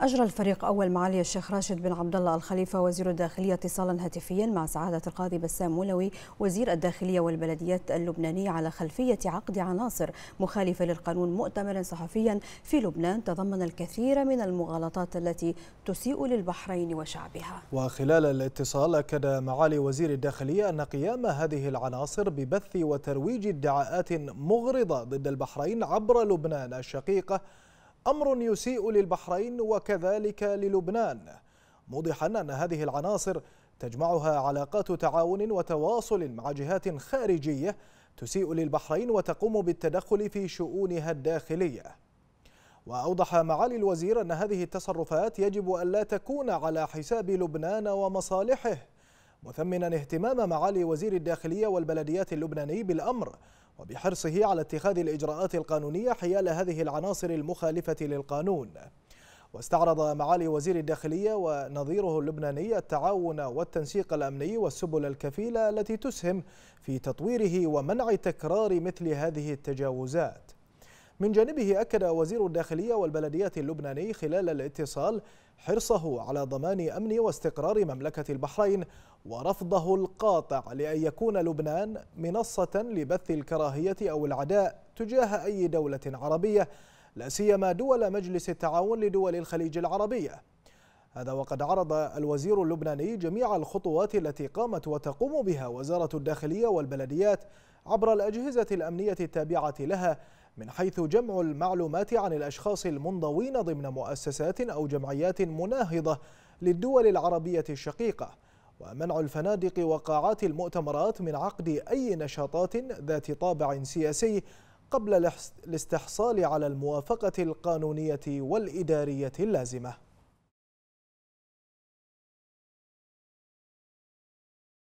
أجرى الفريق أول معالي الشيخ راشد بن عبد الله الخليفة وزير الداخلية اتصالا هاتفيا مع سعادة القاضي بسام مولوي وزير الداخلية والبلديات اللبنانية على خلفية عقد عناصر مخالفة للقانون مؤتمرا صحفيا في لبنان تضمن الكثير من المغالطات التي تسيء للبحرين وشعبها وخلال الاتصال أكد معالي وزير الداخلية أن قيام هذه العناصر ببث وترويج ادعاءات مغرضة ضد البحرين عبر لبنان الشقيقة أمر يسيء للبحرين وكذلك للبنان موضحا أن هذه العناصر تجمعها علاقات تعاون وتواصل مع جهات خارجية تسيء للبحرين وتقوم بالتدخل في شؤونها الداخلية وأوضح معالي الوزير أن هذه التصرفات يجب أن لا تكون على حساب لبنان ومصالحه مثمنا اهتمام معالي وزير الداخلية والبلديات اللبناني بالأمر وبحرصه على اتخاذ الإجراءات القانونية حيال هذه العناصر المخالفة للقانون واستعرض معالي وزير الداخلية ونظيره اللبناني التعاون والتنسيق الأمني والسبل الكفيلة التي تسهم في تطويره ومنع تكرار مثل هذه التجاوزات من جانبه أكد وزير الداخلية والبلديات اللبناني خلال الاتصال حرصه على ضمان أمن واستقرار مملكة البحرين ورفضه القاطع لأن يكون لبنان منصة لبث الكراهية أو العداء تجاه أي دولة عربية لا سيما دول مجلس التعاون لدول الخليج العربية هذا وقد عرض الوزير اللبناني جميع الخطوات التي قامت وتقوم بها وزارة الداخلية والبلديات عبر الأجهزة الأمنية التابعة لها من حيث جمع المعلومات عن الأشخاص المنضوين ضمن مؤسسات أو جمعيات مناهضة للدول العربية الشقيقة ومنع الفنادق وقاعات المؤتمرات من عقد أي نشاطات ذات طابع سياسي قبل الاستحصال على الموافقة القانونية والإدارية اللازمة